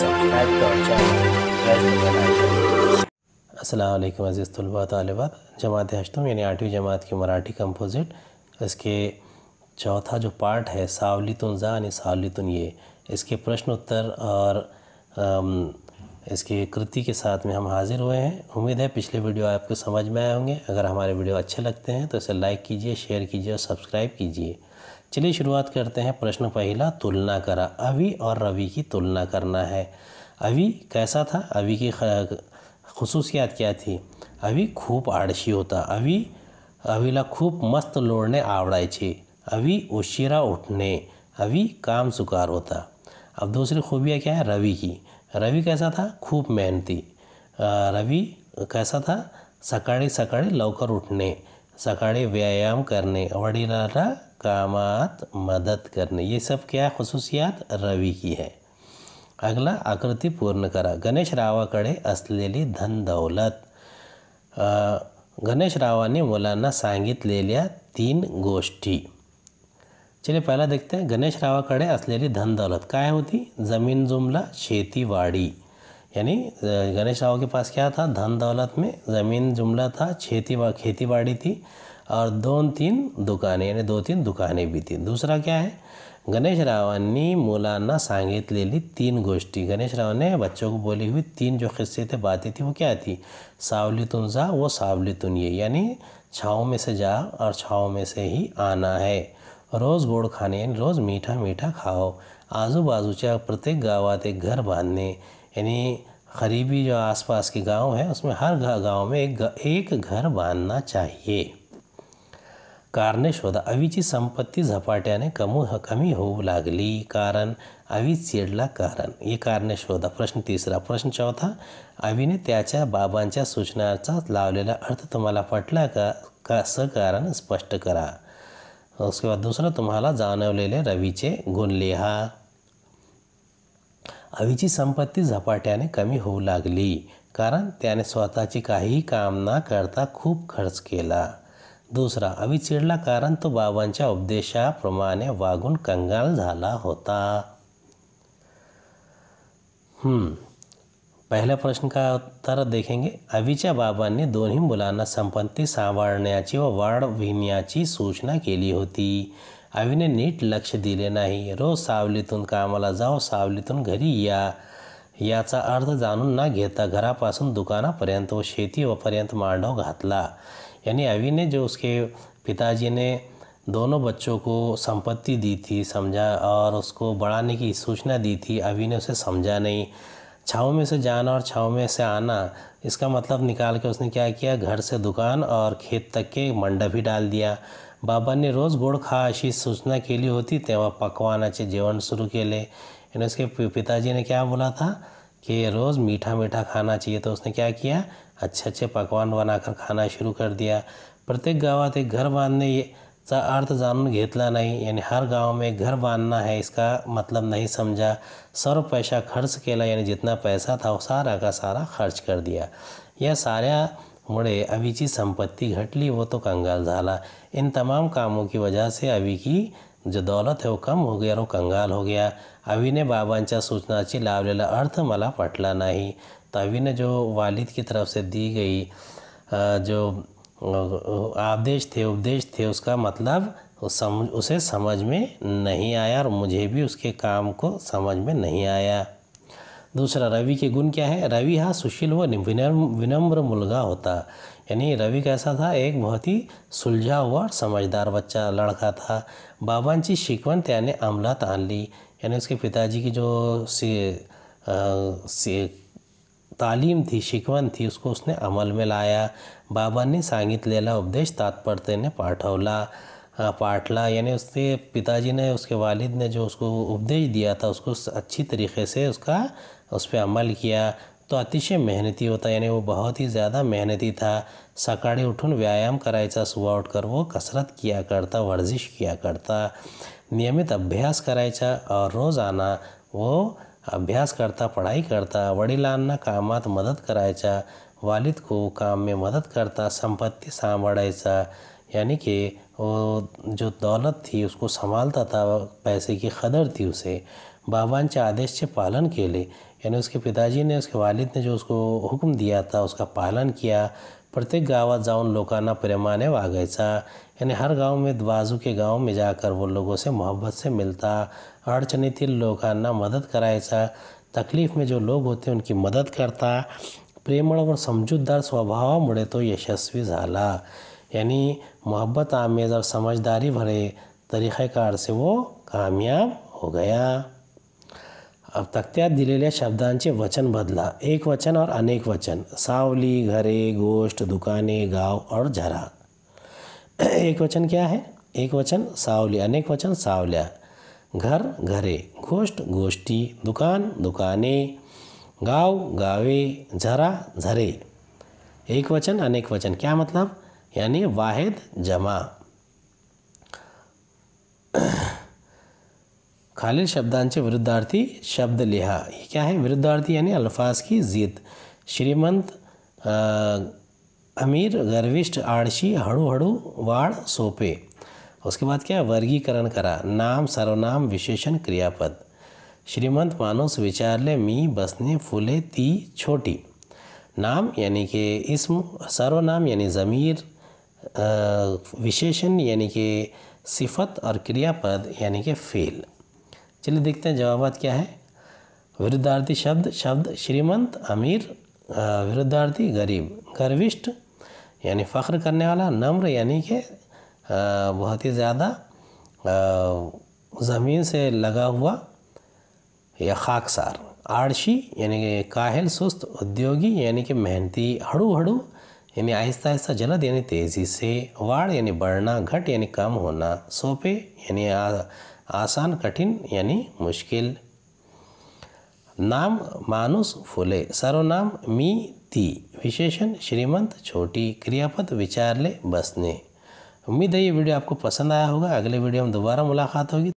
subscribe Aslam अज़ीज़ तलबा तलबात जमात हजतम यानी आठवीं जमात की मराठी कम्पोजिट इसके चौथा जो पार्ट है सावलितुन ज़ा यानी तुन ये इसके प्रश्न उत्तर और आम, कृति के साथ में हम हाज़िर हुए हैं उम्मीद है पिछले वीडियो आपको समझ में आए होंगे अगर हमारे वीडियो अच्छे लगते हैं तो इसे लाइक कीजिए शेयर कीजिए और सब्सक्राइब कीजिए चलिए शुरुआत करते हैं प्रश्न पहला तुलना करा अभी और रवि की तुलना करना है अभी कैसा था अभी की खसूसियात क्या थी अभी खूब आड़शी होता अभी अभीला खूब मस्त लोड़ने आवडायचे अभी उशिरा उठने अभी काम सुकार होता अब दूसरी खूबियाँ क्या है रवि की रवि कैसा था खूब मेहनती रवि कैसा था सकाळी सकाळी लवकर उठणे सकाळी व्यायाम करणे वडिलांना कामात मदद करने ये सब क्या खसूसियात रवि की है अगला आकृति पूर्ण करा गणेश रावाकडे असलेली धन दौलत गणेश रावाने मुलांना सांगितलेल्या तीन गोष्टी चलिए पहला देखते हैं गणेश रावाकडे असलेली दौलत काय होती ज़मीन जुमला खेती वाड़ी यानी गणेश राव के पास क्या था धन दौलत में ज़मीन जुमला था खेती खेती बाड़ी थी और दो तीन दुकाने यानी दो तीन दुकाने भी थी दूसरा क्या है गणेश मौलाना रावांनी ले ली तीन गोष्ठी गणेश राव ने बच्चों को बोली हुई तीन जो किस्से थे बातें थी वो क्या थी सावलीतुन जा वो तुन ये यानी छाँव में से जा और छाँव में से ही आना है रोज़ गोड खाने यानी रोज़ मीठा मीठा खाओ आजू बाजू चाह प्रत्येक गाँव एक घर बांधने यानी करीबी जो आसपास के गांव है उसमें हर गांव में एक एक घर बांधना चाहिए कारणे शोधा अवीची संपत्ती झपाट्याने कमू कमी होऊ लागली कारण आवी चिडला कारण हे कारणे शोधा प्रश्न तिसरा प्रश्न चौथा अवीने त्याच्या बाबांच्या सूचनाचा लावलेला अर्थ तुम्हाला पटला का कसं कारण स्पष्ट करा उसके बाद दुसरं तुम्हाला जाणवलेले रवीचे गुण लिहा अवीची संपत्ती झपाट्याने कमी होऊ लागली कारण त्याने स्वतःची काहीही काम न करता खूप खर्च केला दूसरा अविचिडला कारण तो बाबांच्या उपदेशाप्रमाणे वागून कंगाल झाला होता हम्म, पहिल्या प्रश्न का उत्तर देखेंगे अविच्या बाबांनी दोन्ही मुलांना संपत्ती सांभाळण्याची व वाढविण्याची सूचना केली होती अविने नीट लक्ष दिले नाही रोज सावलीतून कामाला जाओ सावलीतून घरी या याचा अर्थ जाणून न घेता घरापासून दुकानापर्यंत व शेतीवपर्यंत मांडव घातला यानी अभी ने जो उसके पिताजी ने दोनों बच्चों को संपत्ति दी थी समझा और उसको बढ़ाने की सूचना दी थी अभी ने उसे समझा नहीं छाव में से जाना और छाव में से आना इसका मतलब निकाल के उसने क्या किया घर से दुकान और खेत तक के मंडप ही डाल दिया बाबा ने रोज़ गुड़ खा ऐसी सूचना लिए होती अच्छे जीवन शुरू के लिए यानी उसके पिताजी ने क्या बोला था कि रोज़ मीठा मीठा खाना चाहिए तो उसने क्या किया अच्छे अच्छे पकवान बनाकर खाना शुरू कर दिया प्रत्येक गाँव एक घर ये सा अर्थ जानून घेतला नहीं यानी हर गांव में घर बांधना है इसका मतलब नहीं समझा सर्व पैसा खर्च केला यानी जितना पैसा था सारा का सारा खर्च कर दिया यह मुड़े अभी की संपत्ति घटली वो तो कंगाल झाला इन तमाम कामों की वजह से अभी की जो दौलत है वो कम हो गया और कंगाल हो गया सूचना ची सूचनाची लावलेला अर्थ मला पटला तो अभी ने जो वालिद की तरफ से दी गई जो आदेश थे उपदेश थे उसका मतलब समझ उसे समझ में नहीं आया और मुझे भी उसके काम को समझ में नहीं आया दूसरा रवि के गुण क्या है रवि हा सुशील व विनम्र मुलगा होता यानी रवि कैसा था एक बहुत ही सुलझा हुआ और समझदार बच्चा लड़का था बाबांची शिकवंत यानी अमला ली यानी उसके पिताजी की जो से, आ, से तालीम थी शिकवन थी उसको उसने अमल में लाया बाबा ने बाबांनी लेला उपदेश तात्पर्य ने पाठवला पाठला यानी उसके पिताजी ने उसके वालिद ने जो उसको उपदेश दिया था उसको अच्छी तरीके से उसका उस पर अमल किया तो अतिशय मेहनती होता यानी वो बहुत ही ज़्यादा मेहनती था सकाड़े उठून व्यायाम कराया सुबह उठकर वो कसरत किया करता वर्जिश किया करता नियमित अभ्यास कराया और रोजाना वो अभ्यास करता पढाई करता वडिलांना काम मदद कराया वालिद को काम में मदद करता संपत्ति सांभाळायचा यानी कि वो जो दौलत थी उसको संभालता था पैसे की कदर थी उसे आदेश से पालन के लिए यानी उसके पिताजी ने उसके वालिद ने जो उसको हुक्म दिया था उसका पालन किया प्रत्येक गाँव जाऊन लोकाना प्रेमाने वागायचा यानी हर गांव में बाजू के गांव में जाकर वो लोगों से मोहब्बत से मिलता अडचणीतील लोकांना मदद करायचा तकलीफ में जो लोग होते उनकी मदद करता और समझूदार स्वभाव मुड़े तो यशस्वी झाला यानी मोहब्बत आमेज़ और समझदारी भरे तरीक़ार से वो कामयाब हो गया अब तख्त्यात दिलेल्या शब्दांचे वचन बदला एक वचन और अनेक वचन सावली घरे गोष्ठ दुकाने गांव और झरा एक वचन क्या है एक वचन सावली अनेक वचन सावल्या घर घरे गोष्ठ गोष्टी दुकान दुकाने गांव गावे झरा झरे एक वचन अनेक वचन क्या मतलब यानी वाहिद जमा खालील शब्दांश विरुद्धार्थी शब्द लिहा ये क्या है विरुद्धार्थी यानी अल्फाज की जीत श्रीमंत अमीर गर्विष्ठ आड़शी हड़ू वाड़ सोपे उसके बाद क्या वर्गीकरण करा नाम सर्वनाम विशेषण क्रियापद श्रीमंत विचार विचारले मी बसने फूले ती छोटी नाम यानी कि इसम सर्वनाम यानी ज़मीर विशेषण यानी कि सिफत और क्रियापद यानी कि फेल चलिए देखते हैं जवाब क्या है विरुद्धार्थी शब्द शब्द श्रीमंत अमीर विरुद्धार्थी गरीब गर्विष्ट यानी फ़ख्र करने वाला नम्र यानी कि बहुत ही ज़्यादा ज़मीन से लगा हुआ या खाकसार आड़शी यानी कि काहल सुस्त उद्योगी यानी कि मेहनती हड़ू हड़ू यानी आहिस्ता आहिस्ता जलद यानी तेज़ी से वाड़ यानी बढ़ना घट यानी कम होना सोपे यानी आसान कठिन यानी मुश्किल नाम मानुस फुले सर्वनाम मी ती विशेषण श्रीमंत छोटी क्रियापद विचार ले बसने उम्मीद है ये वीडियो आपको पसंद आया होगा अगले वीडियो में दोबारा मुलाकात होगी